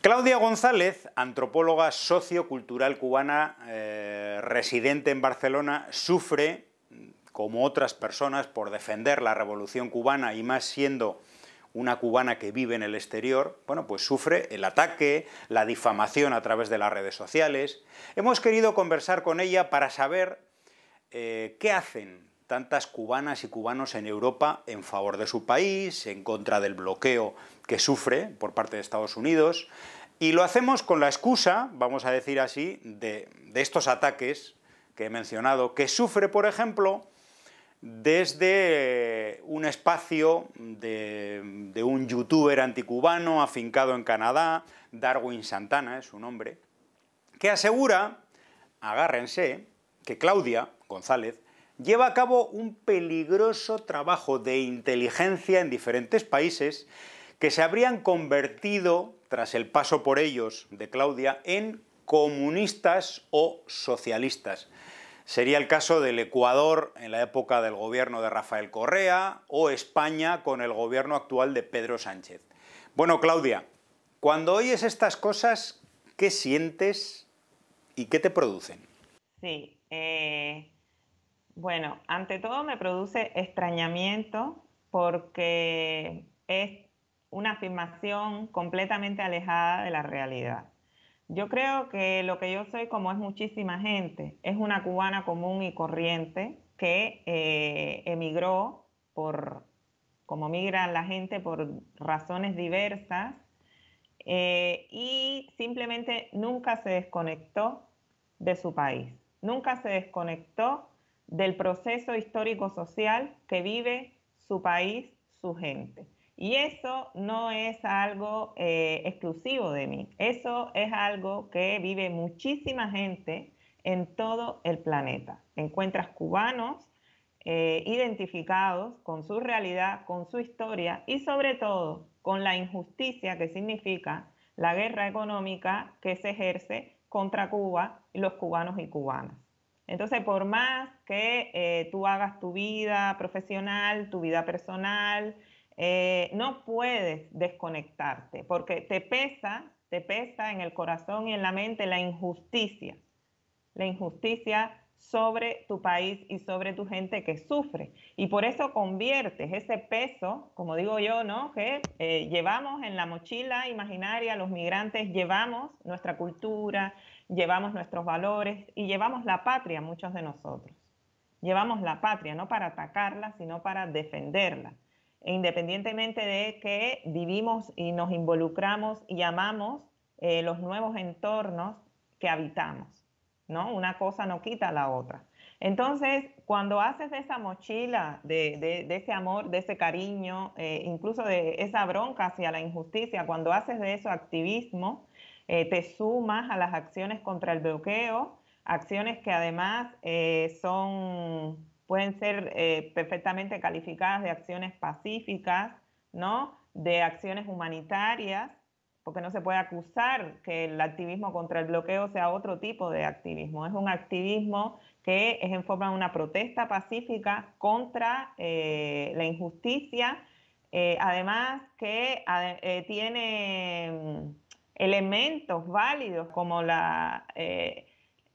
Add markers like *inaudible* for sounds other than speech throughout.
Claudia González, antropóloga sociocultural cubana eh, residente en Barcelona, sufre, como otras personas, por defender la revolución cubana y más siendo una cubana que vive en el exterior, bueno, pues sufre el ataque, la difamación a través de las redes sociales. Hemos querido conversar con ella para saber eh, qué hacen tantas cubanas y cubanos en Europa en favor de su país, en contra del bloqueo que sufre por parte de Estados Unidos, y lo hacemos con la excusa, vamos a decir así, de, estos ataques que he mencionado, que sufre, por ejemplo, desde un espacio de, de, un youtuber anticubano afincado en Canadá, Darwin Santana es su nombre, que asegura, agárrense, que Claudia González lleva a cabo un peligroso trabajo de inteligencia en diferentes países que se habrían convertido, tras el paso por ellos de Claudia, en comunistas o socialistas. Sería el caso del Ecuador en la época del gobierno de Rafael Correa o España con el gobierno actual de Pedro Sánchez. Bueno, Claudia, cuando oyes estas cosas, ¿qué sientes y qué te producen? Sí, eh, bueno, ante todo me produce extrañamiento porque es una afirmación completamente alejada de la realidad. Yo creo que lo que yo soy, como es muchísima gente, es una cubana común y corriente que eh, emigró por, como migra la gente por razones diversas, eh, y simplemente nunca se desconectó de su país, nunca se desconectó del proceso histórico social que vive su país, su gente. Y eso no es algo eh, exclusivo de mí, eso es algo que vive muchísima gente en todo el planeta. Encuentras cubanos eh, identificados con su realidad, con su historia y sobre todo con la injusticia que significa la guerra económica que se ejerce contra Cuba y los cubanos y cubanas. Entonces, por más que eh, tú hagas tu vida profesional, tu vida personal, eh, no puedes desconectarte porque te pesa, te pesa en el corazón y en la mente la injusticia, la injusticia sobre tu país y sobre tu gente que sufre. Y por eso conviertes ese peso, como digo yo, ¿no? Que eh, llevamos en la mochila imaginaria, los migrantes llevamos nuestra cultura, llevamos nuestros valores y llevamos la patria, muchos de nosotros. Llevamos la patria, no para atacarla, sino para defenderla. E independientemente de que vivimos y nos involucramos y amamos eh, los nuevos entornos que habitamos, ¿no? Una cosa no quita la otra. Entonces, cuando haces de esa mochila, de, ese amor, de ese cariño, eh, incluso de esa bronca hacia la injusticia, cuando haces de eso activismo, eh, te sumas a las acciones contra el bloqueo, acciones que además son pueden ser eh, perfectamente calificadas de acciones pacíficas, ¿no? De acciones humanitarias, porque no se puede acusar que el activismo contra el bloqueo sea otro tipo de activismo. Es un activismo que es en forma de una protesta pacífica contra eh, la injusticia, eh, además que tiene mm, elementos válidos como la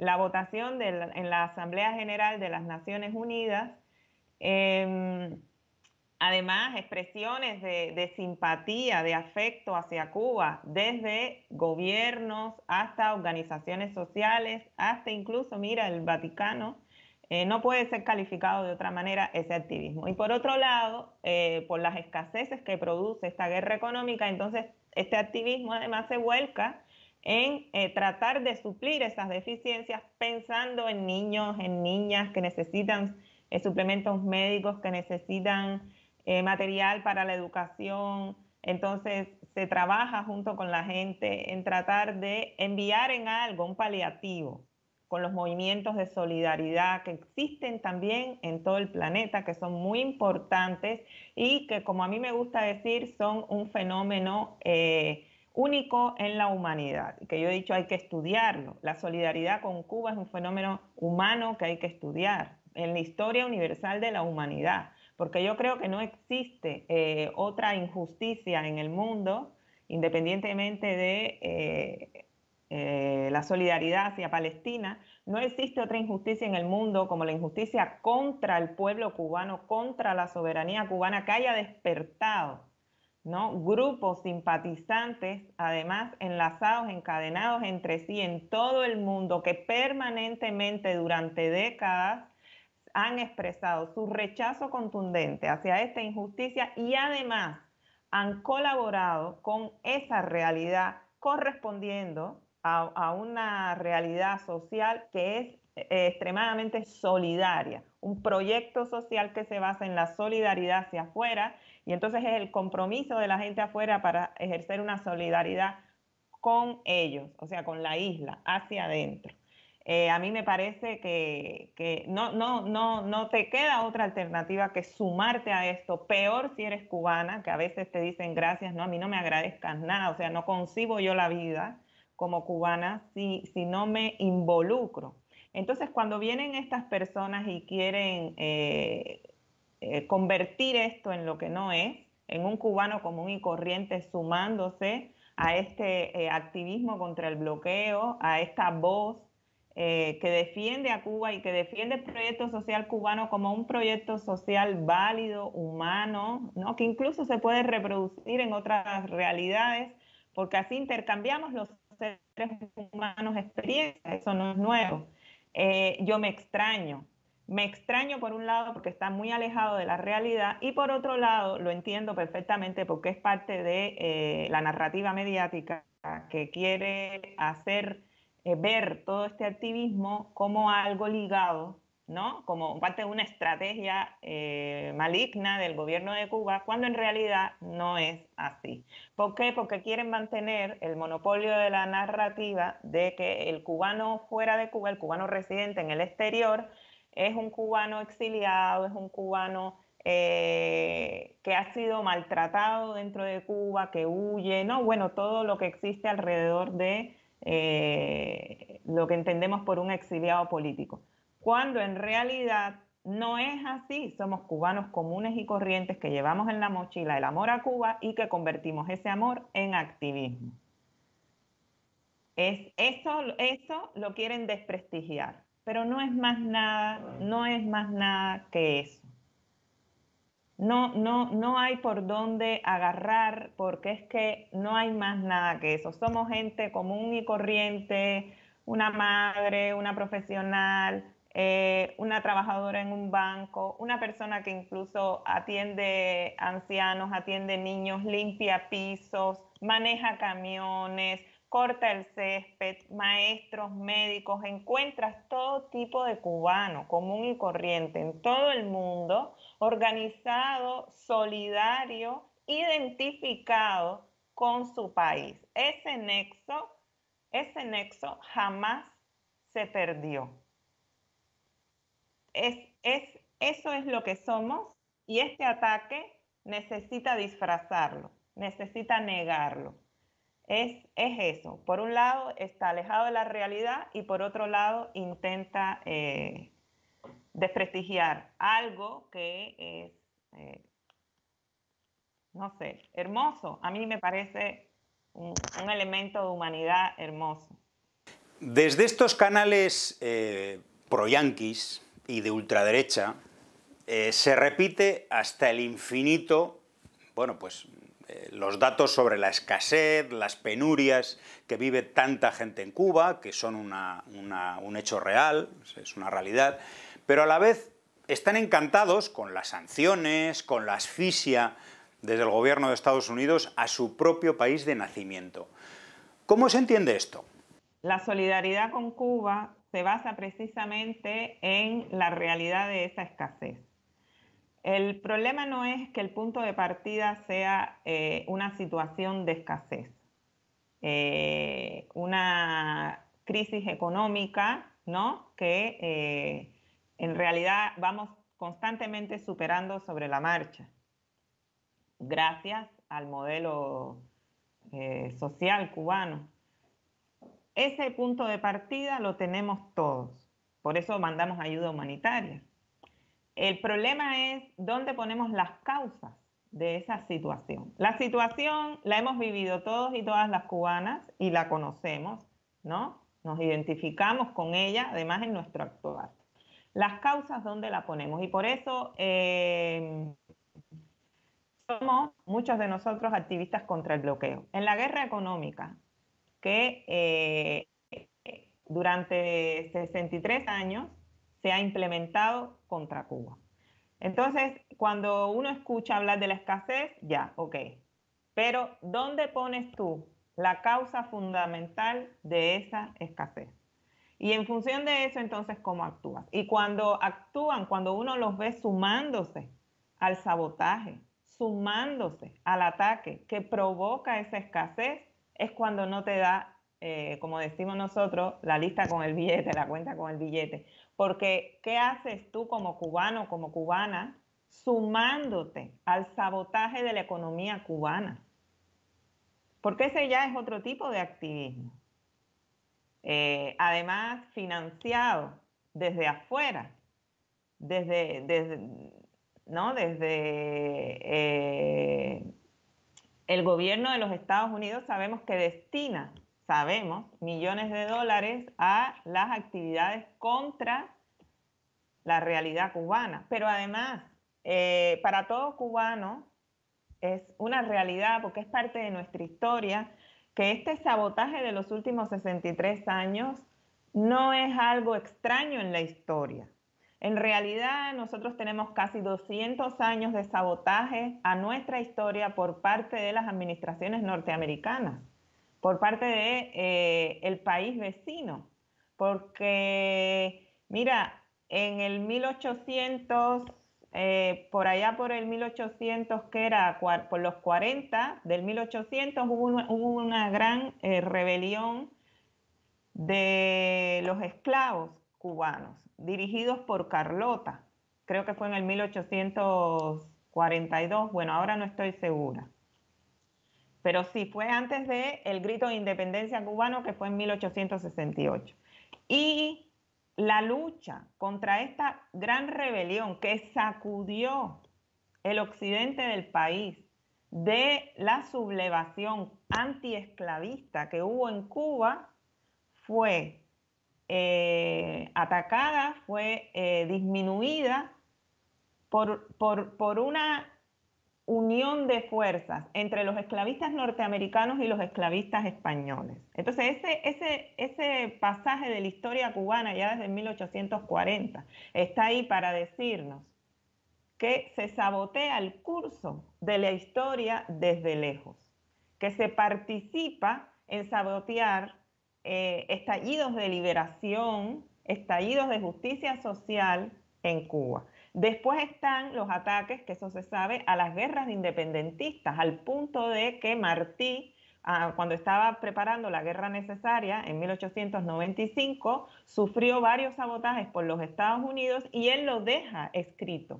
la votación en la Asamblea General de las Naciones Unidas. Em, además, expresiones de, simpatía, de afecto hacia Cuba, desde gobiernos hasta organizaciones sociales, hasta incluso, mira, el Vaticano. Eh, no puede ser calificado de otra manera ese activismo. Y por otro lado, eh, por las escaseces que produce esta guerra económica, entonces este activismo además se vuelca en eh, tratar de suplir esas deficiencias pensando en niños, en niñas que necesitan eh, suplementos médicos, que necesitan eh, material para la educación. Entonces se trabaja junto con la gente en tratar de enviar en algo un paliativo con los movimientos de solidaridad que existen también en todo el planeta, que son muy importantes y que, como a mí me gusta decir, son un fenómeno único en la humanidad, que yo he dicho hay que estudiarlo. La solidaridad con Cuba es un fenómeno humano que hay que estudiar en la historia universal de la humanidad, porque yo creo que no existe eh, otra injusticia en el mundo, independientemente de eh, eh, la solidaridad hacia Palestina, no existe otra injusticia en el mundo como la injusticia contra el pueblo cubano, contra la soberanía cubana que haya despertado ¿no? Grupos simpatizantes, además enlazados, encadenados entre sí en todo el mundo, que permanentemente durante décadas han expresado su rechazo contundente hacia esta injusticia y además han colaborado con esa realidad correspondiendo a, una realidad social que es eh, extremadamente solidaria un proyecto social que se basa en la solidaridad hacia afuera y entonces es el compromiso de la gente afuera para ejercer una solidaridad con ellos, o sea, con la isla, hacia adentro. Eh, a mí me parece que, no, no, no, no te queda otra alternativa que sumarte a esto, peor si eres cubana, que a veces te dicen gracias, no, a mí no me agradezcas nada, o sea, no concibo yo la vida como cubana si, si no me involucro entonces, cuando vienen estas personas y quieren eh, eh, convertir esto en lo que no es, en un cubano común y corriente sumándose a este eh, activismo contra el bloqueo, a esta voz que defiende a Cuba y que defiende el proyecto social cubano como un proyecto social válido, humano, ¿no? que incluso se puede reproducir en otras realidades, porque así intercambiamos los seres humanos experiencias, eso no es nuevo. Eh, yo me extraño. Me extraño por un lado porque está muy alejado de la realidad y por otro lado lo entiendo perfectamente porque es parte de eh, la narrativa mediática que quiere hacer eh, ver todo este activismo como algo ligado ¿no? como parte de una estrategia eh, maligna del gobierno de Cuba, cuando en realidad no es así. ¿Por qué? Porque quieren mantener el monopolio de la narrativa de que el cubano fuera de Cuba, el cubano residente en el exterior, es un cubano exiliado, es un cubano eh, que ha sido maltratado dentro de Cuba, que huye, ¿no? Bueno, todo lo que existe alrededor de eh, lo que entendemos por un exiliado político cuando en realidad no es así. Somos cubanos comunes y corrientes que llevamos en la mochila el amor a Cuba y que convertimos ese amor en activismo. Es, eso, eso lo quieren desprestigiar, pero no es más nada, no es más nada que eso. No, no, no hay por dónde agarrar porque es que no hay más nada que eso. Somos gente común y corriente, una madre, una profesional, eh, una trabajadora en un banco, una persona que incluso atiende ancianos, atiende niños, limpia pisos, maneja camiones, corta el césped, maestros, médicos, encuentras todo tipo de cubano común y corriente en todo el mundo, organizado, solidario, identificado con su país. Ese nexo, ese nexo jamás se perdió. Es, eso es lo que somos y este ataque necesita disfrazarlo, necesita negarlo. Es, eso. Por un lado está alejado de la realidad y por otro lado intenta eh, desprestigiar algo que es, eh, no sé, hermoso. A mí me parece un, elemento de humanidad hermoso. Desde estos canales eh, pro-yanquis, y de ultraderecha eh, se repite hasta el infinito, bueno, pues eh, los datos sobre la escasez, las penurias que vive tanta gente en Cuba, que son un hecho real, es una realidad, pero a la vez están encantados con las sanciones, con la asfixia desde el gobierno de Estados Unidos a su propio país de nacimiento. ¿Cómo se entiende esto? La solidaridad con Cuba se basa precisamente en la realidad de esa escasez. El problema no es que el punto de partida sea eh, una situación de escasez, eh, una crisis económica, ¿no? Que eh, en realidad vamos constantemente superando sobre la marcha, gracias al modelo social cubano. Ese punto de partida lo tenemos todos. Por eso mandamos ayuda humanitaria. El problema es dónde ponemos las causas de esa situación. La situación la hemos vivido todos y todas las cubanas y la conocemos, ¿no? Nos identificamos con ella, además en nuestro actuar. Las causas, ¿dónde la ponemos? Y por eso eh, somos muchos de nosotros activistas contra el bloqueo. En la guerra económica, que eh, eh, durante 63 años se ha implementado contra Cuba. Entonces, cuando uno escucha hablar de la escasez, ya, ok. Pero, ¿dónde pones tú la causa fundamental de esa escasez? Y en función de eso, entonces, ¿cómo actúas? Y cuando actúan, cuando uno los ve sumándose al sabotaje, sumándose al ataque que provoca esa escasez, es cuando no te da, eh, como decimos nosotros, la lista con el billete, la cuenta con el billete. Porque, ¿qué haces tú como cubano, como cubana, sumándote al sabotaje de la economía cubana? Porque ese ya es otro tipo de activismo. Eh, además, financiado desde afuera, desde, ¿no? Desde eh, el gobierno de los Estados Unidos sabemos que destina, sabemos, millones de dólares a las actividades contra la realidad cubana. Pero además, eh, para todo cubano es una realidad porque es parte de nuestra historia que este sabotaje de los últimos 63 años no es algo extraño en la historia. En realidad, nosotros tenemos casi 200 años de sabotaje a nuestra historia por parte de las administraciones norteamericanas, por parte de eh, país vecino, porque mira, en el 1800 eh, por allá por el 1800, que era por los 40 del 1800, hubo una, gran eh, rebelión de los esclavos cubanos dirigidos por Carlota, creo que fue en el 1842, bueno, ahora no estoy segura. Pero sí, fue antes de el grito de independencia cubano que fue en 1868. Y la lucha contra esta gran rebelión que sacudió el occidente del país de la sublevación antiesclavista que hubo en Cuba fue eh, atacada, fue eh, disminuida por, una unión de fuerzas entre los esclavistas norteamericanos y los esclavistas españoles. Entonces, ese, ese, ese pasaje de la historia cubana ya desde 1840 está ahí para decirnos que se sabotea el curso de la historia desde lejos, que se participa en sabotear eh, estallidos de liberación, estallidos de justicia social en Cuba. Después están los ataques, que eso se sabe, a las guerras independentistas, al punto de que Martí, ah, cuando estaba preparando la guerra necesaria en 1895, sufrió varios sabotajes por los Estados Unidos y él lo deja escrito.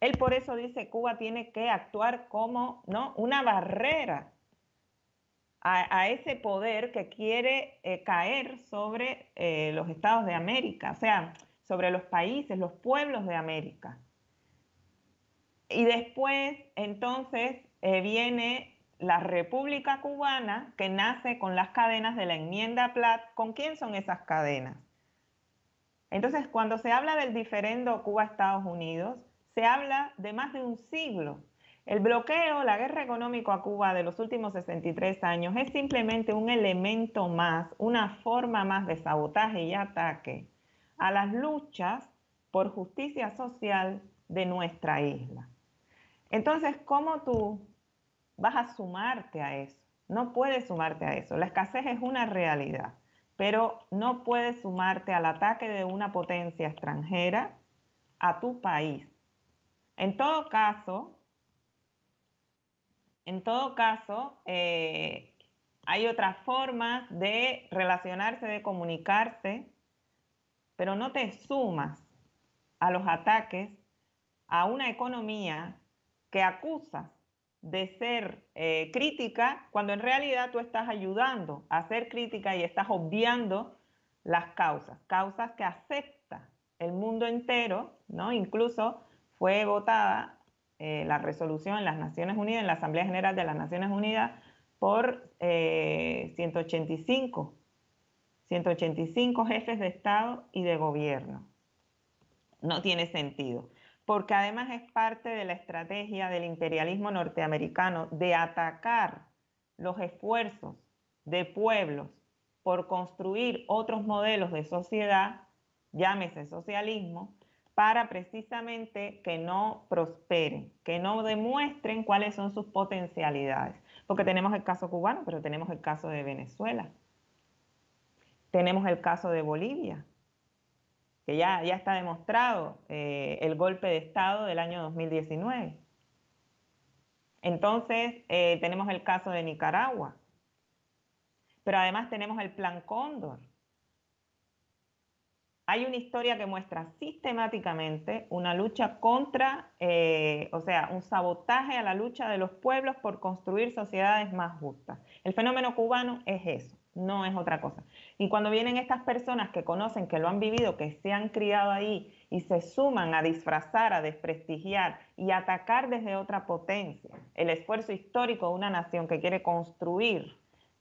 Él por eso dice Cuba tiene que actuar como ¿no? una barrera a, ese poder que quiere eh, caer sobre eh, los estados de América, o sea, sobre los países, los pueblos de América. Y después, entonces, eh, viene la República Cubana, que nace con las cadenas de la enmienda Platt. ¿Con quién son esas cadenas? Entonces, cuando se habla del diferendo Cuba-Estados Unidos, se habla de más de un siglo el bloqueo, la guerra económica a Cuba de los últimos 63 años es simplemente un elemento más, una forma más de sabotaje y ataque a las luchas por justicia social de nuestra isla. Entonces, ¿cómo tú vas a sumarte a eso? No puedes sumarte a eso. La escasez es una realidad, pero no puedes sumarte al ataque de una potencia extranjera a tu país. En todo caso, en todo caso, eh, hay otras formas de relacionarse, de comunicarse, pero no te sumas a los ataques a una economía que acusas de ser eh, crítica cuando en realidad tú estás ayudando a ser crítica y estás obviando las causas, causas que acepta el mundo entero, ¿no? Incluso fue votada eh, la resolución en las Naciones Unidas, en la Asamblea General de las Naciones Unidas, por 185, eh, 185 jefes de Estado y de gobierno. No tiene sentido, porque además es parte de la estrategia del imperialismo norteamericano de atacar los esfuerzos de pueblos por construir otros modelos de sociedad, llámese socialismo, para precisamente que no prosperen, que no demuestren cuáles son sus potencialidades. Porque tenemos el caso cubano, pero tenemos el caso de Venezuela. Tenemos el caso de Bolivia, que ya, ya está demostrado eh, el golpe de Estado del año 2019. Entonces, eh, tenemos el caso de Nicaragua, pero además tenemos el Plan Cóndor, hay una historia que muestra sistemáticamente una lucha contra, eh, o sea, un sabotaje a la lucha de los pueblos por construir sociedades más justas. El fenómeno cubano es eso, no es otra cosa. Y cuando vienen estas personas que conocen, que lo han vivido, que se han criado ahí y se suman a disfrazar, a desprestigiar y atacar desde otra potencia el esfuerzo histórico de una nación que quiere construir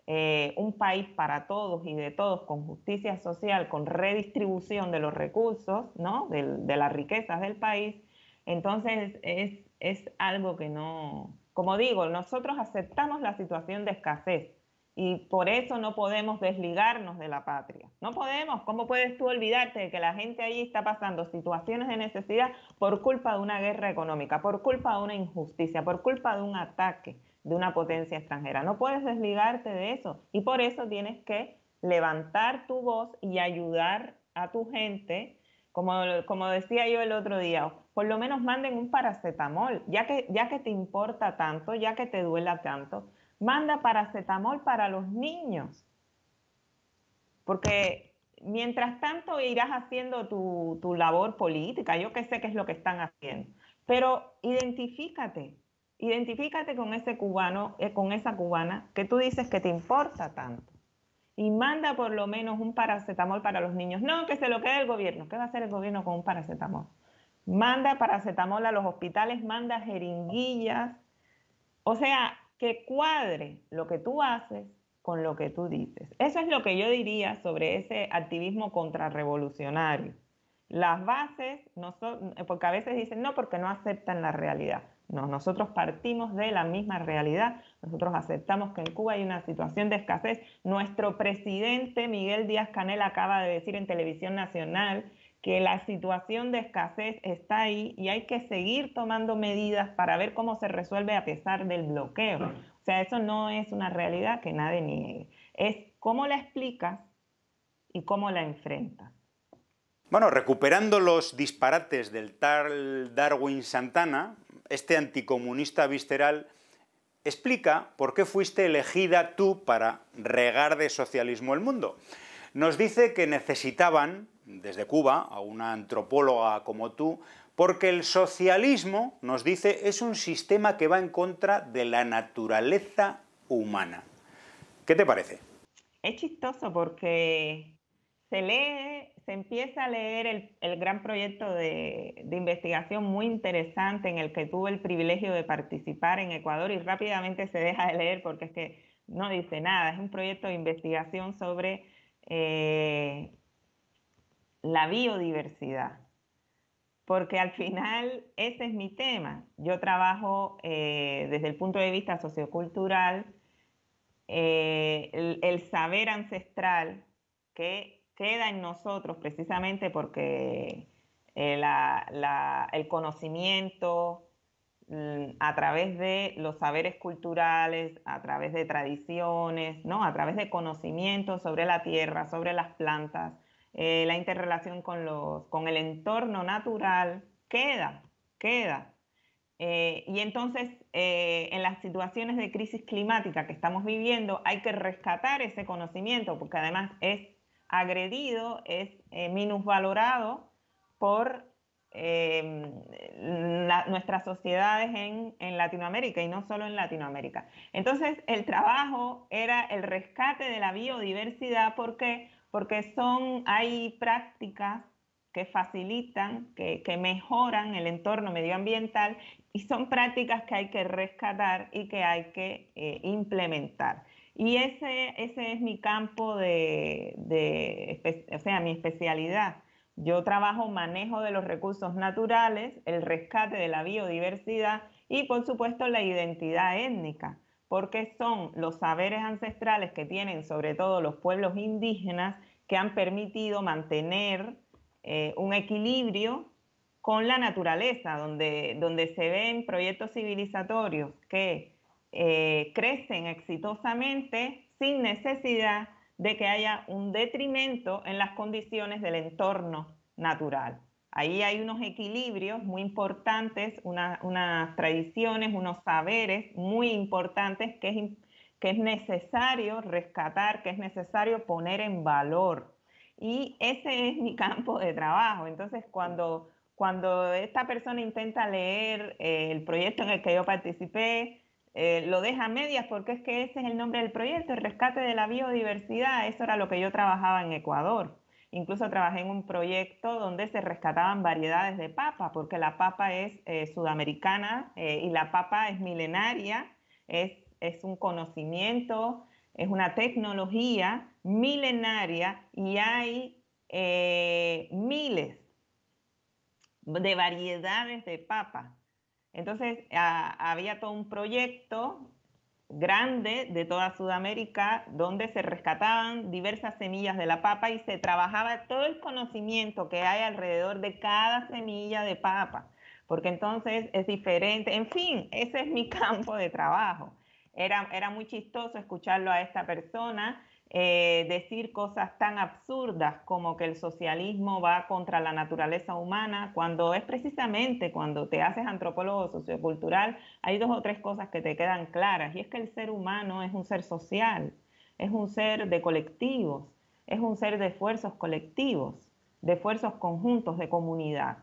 eh, un país para todos y de todos, con justicia social, con redistribución de los recursos, ¿no? de, las riquezas del país, entonces es, es algo que no, como digo, nosotros aceptamos la situación de escasez y por eso no podemos desligarnos de la patria. No podemos, ¿cómo puedes tú olvidarte de que la gente allí está pasando situaciones de necesidad por culpa de una guerra económica, por culpa de una injusticia, por culpa de un ataque? de una potencia extranjera. No puedes desligarte de eso y por eso tienes que levantar tu voz y ayudar a tu gente, como, como decía yo el otro día, por lo menos manden un paracetamol, ya que, ya que te importa tanto, ya que te duela tanto, manda paracetamol para los niños. Porque mientras tanto irás haciendo tu, tu labor política, yo que sé qué es lo que están haciendo, pero identifícate, identifícate con ese cubano, eh, con esa cubana que tú dices que te importa tanto. Y manda por lo menos un paracetamol para los niños. No, que se lo quede el gobierno. ¿Qué va a hacer el gobierno con un paracetamol? Manda paracetamol a los hospitales, manda jeringuillas. O sea, que cuadre lo que tú haces con lo que tú dices. Eso es lo que yo diría sobre ese activismo contrarrevolucionario. Las bases, no porque a veces dicen, no, porque no aceptan la realidad. No, nosotros partimos de la misma realidad, nosotros aceptamos que en Cuba hay una situación de escasez. Nuestro presidente Miguel Díaz Canel acaba de decir en televisión nacional que la situación de escasez está ahí y hay que seguir tomando medidas para ver cómo se resuelve a pesar del bloqueo. O sea, eso no es una realidad que nadie niegue. Es cómo la explicas y cómo la enfrentas. Bueno, recuperando los disparates del tal Darwin Santana, este anticomunista visceral, explica por qué fuiste elegida tú para regar de socialismo el mundo. Nos dice que necesitaban, desde Cuba, a una antropóloga como tú, porque el socialismo, nos dice, es un sistema que va en contra de la naturaleza humana. ¿Qué te parece? Es chistoso porque se lee, se empieza a leer el, gran proyecto de, investigación muy interesante en el que tuve el privilegio de participar en Ecuador y rápidamente se deja de leer porque es que no dice nada. Es un proyecto de investigación sobre eh, la biodiversidad, porque al final ese es mi tema. Yo trabajo eh, desde el punto de vista sociocultural eh, el, el saber ancestral que queda en nosotros precisamente porque eh, el conocimiento mm, a través de los saberes culturales, a través de tradiciones, ¿no? a través de conocimientos sobre la tierra, sobre las plantas, eh, la interrelación con, los, con el entorno natural, queda, queda. Eh, y entonces, en las situaciones de crisis climática que estamos viviendo, hay que rescatar ese conocimiento, porque además es agredido es eh, minusvalorado por em, nuestras sociedades en, Latinoamérica y no solo en Latinoamérica. Entonces, el trabajo era el rescate de la biodiversidad. ¿Por qué? Porque son, hay prácticas que facilitan, que, mejoran el entorno medioambiental y son prácticas que hay que rescatar y que hay que eh, implementar. Y ese, ese es mi campo de, o sea, mi especialidad. Yo trabajo manejo de los recursos naturales, el rescate de la biodiversidad y por supuesto la identidad étnica, porque son los saberes ancestrales que tienen sobre todo los pueblos indígenas que han permitido mantener eh, un equilibrio con la naturaleza, donde, donde se ven proyectos civilizatorios que eh, crecen exitosamente sin necesidad de que haya un detrimento en las condiciones del entorno natural. Ahí hay unos equilibrios muy importantes, unas tradiciones, unos saberes muy importantes que es, que es necesario rescatar, que es necesario poner en valor. Y ese es mi *laughs* campo de trabajo. Entonces, cuando, cuando esta persona intenta leer eh, el proyecto en el que yo participé, eh, lo deja a medias porque es que ese es el nombre del proyecto, el rescate de la biodiversidad, eso era lo que yo trabajaba en Ecuador. Incluso trabajé en un proyecto donde se rescataban variedades de papa, porque la papa es eh, sudamericana eh, y la papa es milenaria, es, es un conocimiento, es una tecnología milenaria y hay miles de variedades de papa entonces, ah, había todo un proyecto grande de toda Sudamérica donde se rescataban diversas semillas de la papa y se trabajaba todo el conocimiento que hay alrededor de cada semilla de papa, porque entonces es diferente. En fin, ese es mi *laughs* campo de trabajo. Era, era muy chistoso escucharlo a esta persona eh, decir cosas tan absurdas como que el socialismo va contra la naturaleza humana, cuando es precisamente cuando te haces antropólogo sociocultural, hay dos o tres cosas que te quedan claras, y es que el ser humano es un ser social, es un ser de colectivos, es un ser de esfuerzos colectivos, de esfuerzos conjuntos, de comunidad.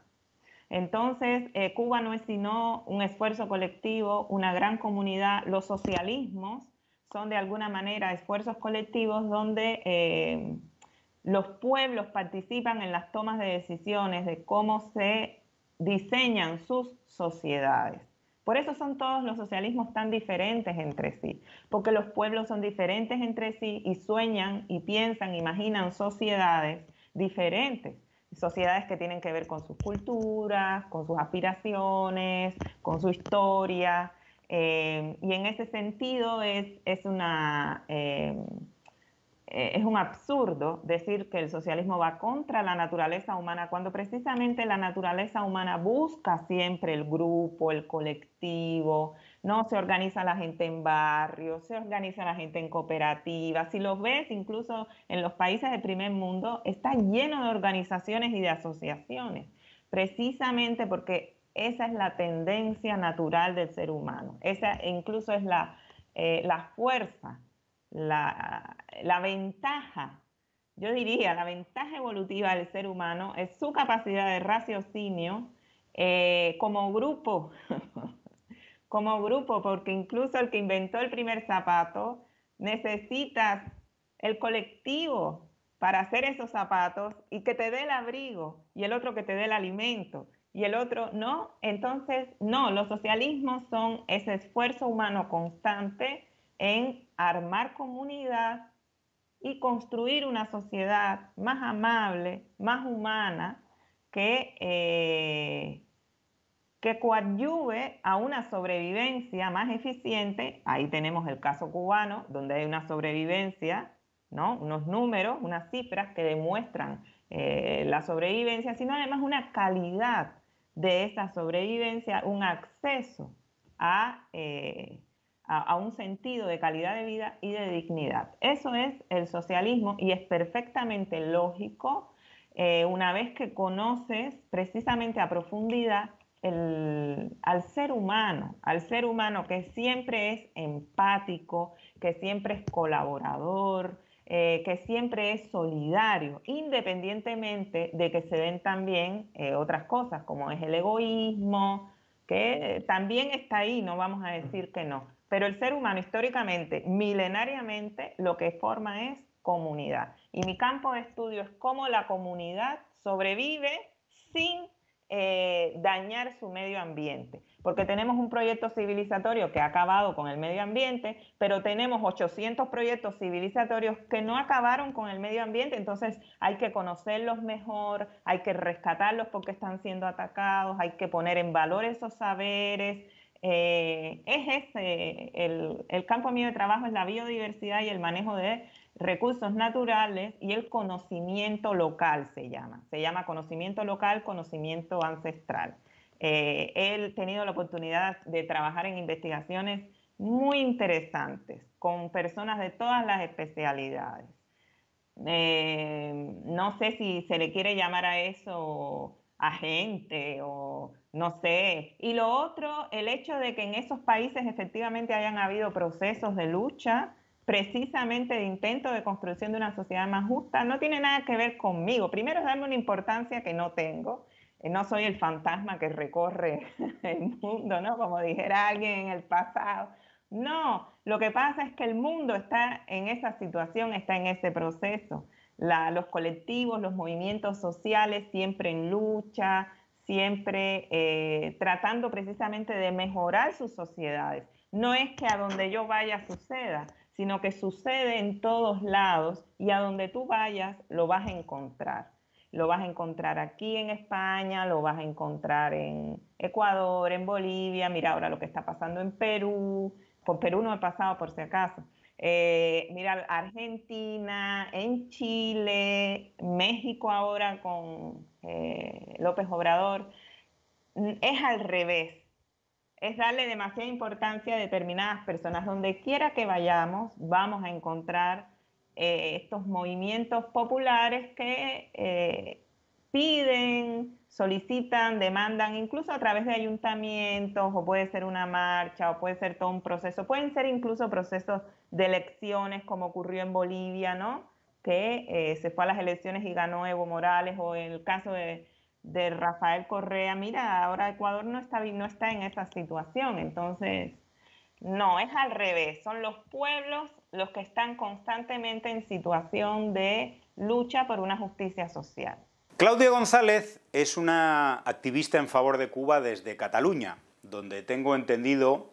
Entonces, eh, Cuba no es sino un esfuerzo colectivo, una gran comunidad, los socialismos son de alguna manera esfuerzos colectivos donde eh, los pueblos participan en las tomas de decisiones de cómo se diseñan sus sociedades. Por eso son todos los socialismos tan diferentes entre sí, porque los pueblos son diferentes entre sí y sueñan y piensan, imaginan sociedades diferentes, sociedades que tienen que ver con sus culturas, con sus aspiraciones, con su historia, eh, y en ese sentido es, es una, eh, eh, es un absurdo decir que el socialismo va contra la naturaleza humana cuando precisamente la naturaleza humana busca siempre el grupo, el colectivo, no se organiza la gente en barrios, se organiza la gente en cooperativas. Si lo ves, incluso en los países del primer mundo, está lleno de organizaciones y de asociaciones, precisamente porque esa es la tendencia natural del ser humano. Esa incluso es la, eh, fuerza, la, ventaja, yo diría, la ventaja evolutiva del ser humano es su capacidad de raciocinio eh, como grupo, *laughs* como grupo, porque incluso el que inventó el primer zapato necesitas el colectivo para hacer esos zapatos y que te dé el abrigo y el otro que te dé el alimento y el otro no. Entonces, no, los socialismos son ese esfuerzo humano constante en armar comunidad y construir una sociedad más amable, más humana, que, eh, que coadyuve a una sobrevivencia más eficiente. Ahí tenemos el caso cubano, donde hay una sobrevivencia, ¿no? unos números, unas cifras que demuestran eh, la sobrevivencia, sino además una calidad de esa sobrevivencia un acceso eh, a, un sentido de calidad de vida y de dignidad. Eso es el socialismo y es perfectamente lógico eh, una vez que conoces precisamente a profundidad el, al ser humano, al ser humano que siempre es empático, que siempre es colaborador, eh, que siempre es solidario, independientemente de que se den también eh, otras cosas, como es el egoísmo, que eh, también está ahí, no vamos a decir que no. Pero el ser humano históricamente, milenariamente, lo que forma es comunidad. Y mi campo de estudio es cómo la comunidad sobrevive sin eh, dañar su medio ambiente, porque tenemos un proyecto civilizatorio que ha acabado con el medio ambiente, pero tenemos 800 proyectos civilizatorios que no acabaron con el medio ambiente, entonces hay que conocerlos mejor, hay que rescatarlos porque están siendo atacados, hay que poner en valor esos saberes. Eh, es ese, el, el campo mío de trabajo es la biodiversidad y el manejo de recursos naturales y el conocimiento local se llama. Se llama conocimiento local, conocimiento ancestral. Eh, he tenido la oportunidad de trabajar en investigaciones muy interesantes con personas de todas las especialidades. Eh, no sé si se le quiere llamar a eso agente o no sé. Y lo otro, el hecho de que en esos países efectivamente hayan habido procesos de lucha precisamente de intento de construcción de una sociedad más justa, no tiene nada que ver conmigo. Primero es darme una importancia que no tengo. Eh, no soy el fantasma que recorre *laughs* el mundo, ¿no? Como dijera alguien en el pasado. No, lo que pasa es que el mundo está en esa situación, está en ese proceso. los colectivos, los movimientos sociales siempre en lucha, siempre eh, tratando precisamente de mejorar sus sociedades. No es que a donde yo vaya suceda, sino que sucede en todos lados y a donde tú vayas lo vas a encontrar. Lo vas a encontrar aquí en España, lo vas a encontrar en Ecuador, en Bolivia, mira ahora lo que está pasando en Perú, por Perú no he pasado por si acaso. Eh, mira, Argentina, en Chile, México ahora con eh, López Obrador. Es al revés, es darle demasiada importancia a determinadas personas. Donde quiera que vayamos, vamos a encontrar eh, estos movimientos populares que eh, piden, solicitan, demandan, incluso a través de ayuntamientos, o puede ser una marcha, o puede ser todo un proceso, pueden ser incluso procesos de elecciones, como ocurrió en Bolivia, ¿no? Que eh, se fue a las elecciones y ganó Evo Morales, o el caso de de Rafael Correa, mira, ahora Ecuador no está, no está en esa situación. Entonces, no, es al revés. Son los pueblos los que están constantemente en situación de lucha por una justicia social. Claudio González es una activista en favor de Cuba desde Cataluña, donde tengo entendido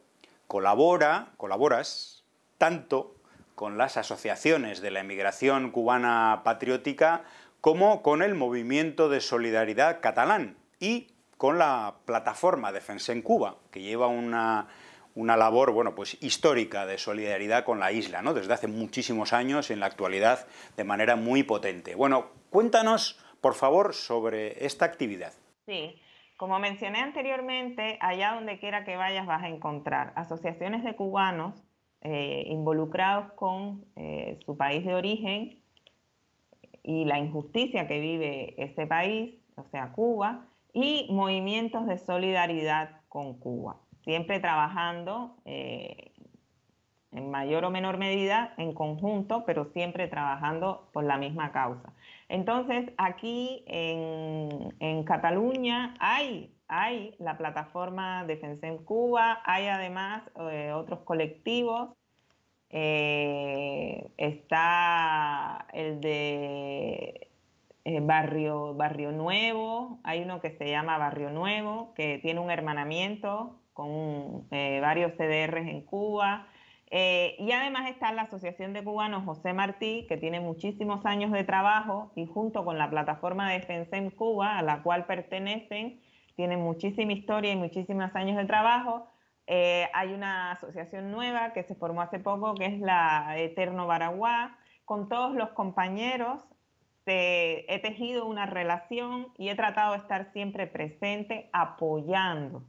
colabora, colaboras tanto con las asociaciones de la emigración cubana patriótica como con el movimiento de solidaridad catalán y con la plataforma Defensa en Cuba, que lleva una, labor bueno, pues, histórica de solidaridad con la isla, ¿no? desde hace muchísimos años, y en la actualidad de manera muy potente. Bueno, cuéntanos, por favor, sobre esta actividad. Sí, como mencioné anteriormente, allá donde quiera que vayas vas a encontrar asociaciones de cubanos eh, involucrados con eh, su país de origen y la injusticia que vive este país, o sea, Cuba, y movimientos de solidaridad con Cuba, siempre trabajando eh, en mayor o menor medida en conjunto, pero siempre trabajando por la misma causa. Entonces, aquí en, Cataluña hay, hay la plataforma Defensa en Cuba, hay además eh, otros colectivos eh, está el de eh, Barrio, Nuevo, hay uno que se llama Barrio Nuevo, que tiene un hermanamiento con eh, varios CDRs en Cuba. y además está la Asociación de Cubanos José Martí, que tiene muchísimos años de trabajo y junto con la plataforma de en Cuba, a la cual pertenecen, tiene muchísima historia y muchísimos años de trabajo eh, hay una asociación nueva que se formó hace poco, que es la Eterno Baraguá. Con todos los compañeros he tejido una relación y he tratado de estar siempre presente apoyando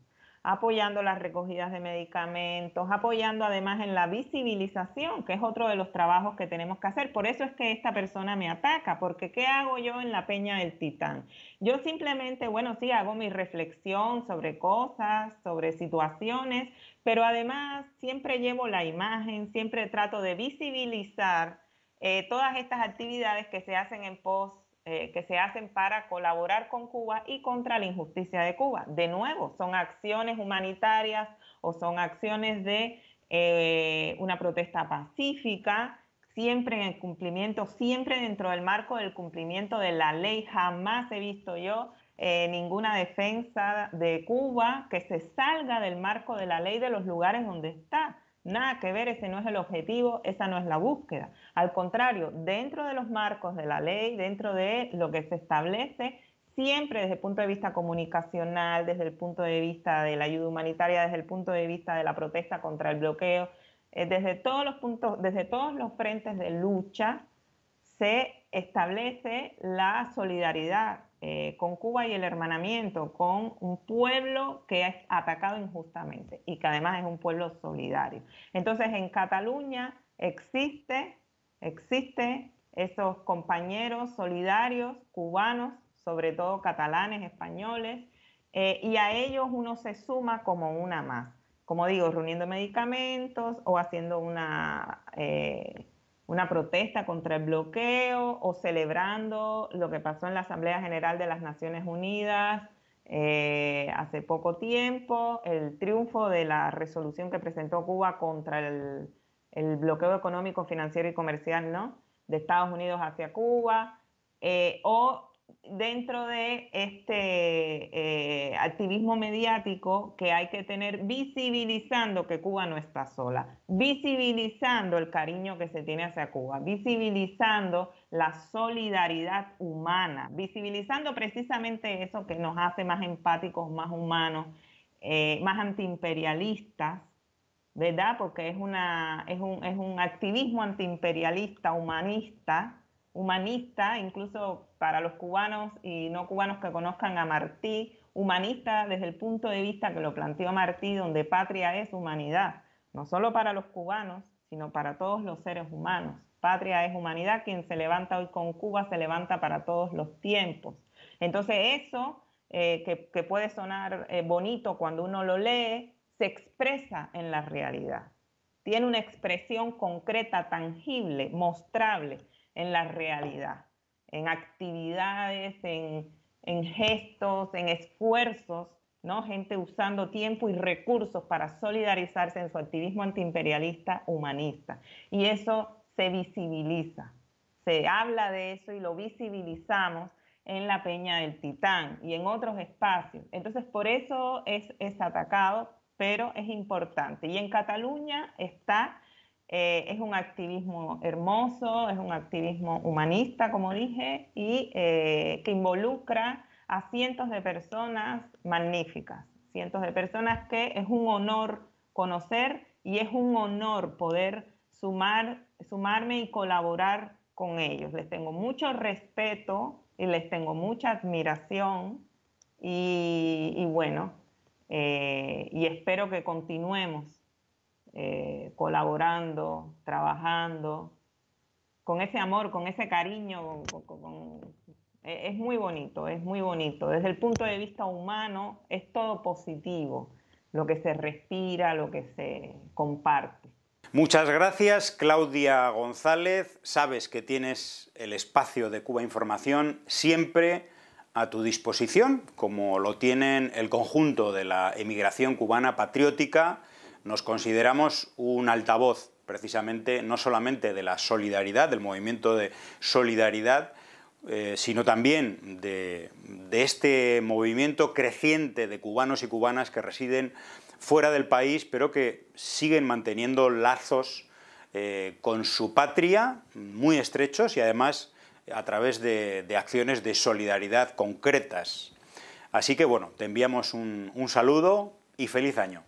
apoyando las recogidas de medicamentos, apoyando además en la visibilización, que es otro de los trabajos que tenemos que hacer. Por eso es que esta persona me ataca, porque ¿qué hago yo en la Peña del Titán? Yo simplemente, bueno, sí, hago mi reflexión sobre cosas, sobre situaciones, pero además siempre llevo la imagen, siempre trato de visibilizar eh, todas estas actividades que se hacen en pos eh, que se hacen para colaborar con Cuba y contra la injusticia de Cuba. De nuevo, son acciones humanitarias o son acciones de eh, una protesta pacífica, siempre en el cumplimiento, siempre dentro del marco del cumplimiento de la ley. Jamás he visto yo eh, ninguna defensa de Cuba que se salga del marco de la ley de los lugares donde está. Nada que ver, ese no es el objetivo, esa no es la búsqueda. Al contrario, dentro de los marcos de la ley, dentro de lo que se establece, siempre desde el punto de vista comunicacional, desde el punto de vista de la ayuda humanitaria, desde el punto de vista de la protesta contra el bloqueo, eh, desde todos los puntos, desde todos los frentes de lucha, se establece la solidaridad eh, con Cuba y el hermanamiento con un pueblo que ha atacado injustamente y que además es un pueblo solidario. Entonces en Cataluña existe, existe esos compañeros solidarios cubanos, sobre todo catalanes, españoles, eh, y a ellos uno se suma como una más. Como digo, reuniendo medicamentos o haciendo una... Eh, una protesta contra el bloqueo o celebrando lo que pasó en la Asamblea General de las Naciones Unidas eh, hace poco tiempo, el triunfo de la resolución que presentó Cuba contra el, bloqueo económico, financiero y comercial ¿no? de Estados Unidos hacia Cuba, eh, dentro de este eh, activismo mediático que hay que tener visibilizando que Cuba no está sola, visibilizando el cariño que se tiene hacia Cuba, visibilizando la solidaridad humana, visibilizando precisamente eso que nos hace más empáticos, más humanos, eh, más antiimperialistas, ¿verdad? Porque es, una, es, un, es un activismo antiimperialista, humanista, humanista, incluso para los cubanos y no cubanos que conozcan a Martí, humanista desde el punto de vista que lo planteó Martí, donde patria es humanidad, no solo para los cubanos, sino para todos los seres humanos. Patria es humanidad, quien se levanta hoy con Cuba se levanta para todos los tiempos. Entonces eso eh, que, puede sonar eh, bonito cuando uno lo lee, se expresa en la realidad. Tiene una expresión concreta, tangible, mostrable, en la realidad, en actividades, en, en gestos, en esfuerzos, ¿no? Gente usando tiempo y recursos para solidarizarse en su activismo antiimperialista humanista. Y eso se visibiliza, se habla de eso y lo visibilizamos en la Peña del Titán y en otros espacios. Entonces, por eso es, es atacado, pero es importante. Y en Cataluña está eh, es un activismo hermoso, es un activismo humanista, como dije, y eh, que involucra a cientos de personas magníficas, cientos de personas que es un honor conocer y es un honor poder sumar, sumarme y colaborar con ellos. Les tengo mucho respeto y les tengo mucha admiración y, bueno, eh, y espero que continuemos eh, colaborando, trabajando, con ese amor, con ese cariño, e, es muy bonito, es muy bonito. Desde el punto de vista humano es todo positivo, lo que se respira, lo que se comparte. Muchas gracias, Claudia González. Sabes que tienes el espacio de Cuba Información siempre a tu disposición, como lo tienen el conjunto de la emigración cubana patriótica nos consideramos un altavoz precisamente no solamente de la solidaridad, del movimiento de solidaridad, eh, sino también de, este movimiento creciente de cubanos y cubanas que residen fuera del país, pero que siguen manteniendo lazos eh, con su patria muy estrechos y además a través de, acciones de solidaridad concretas. Así que bueno, te enviamos un saludo y feliz año.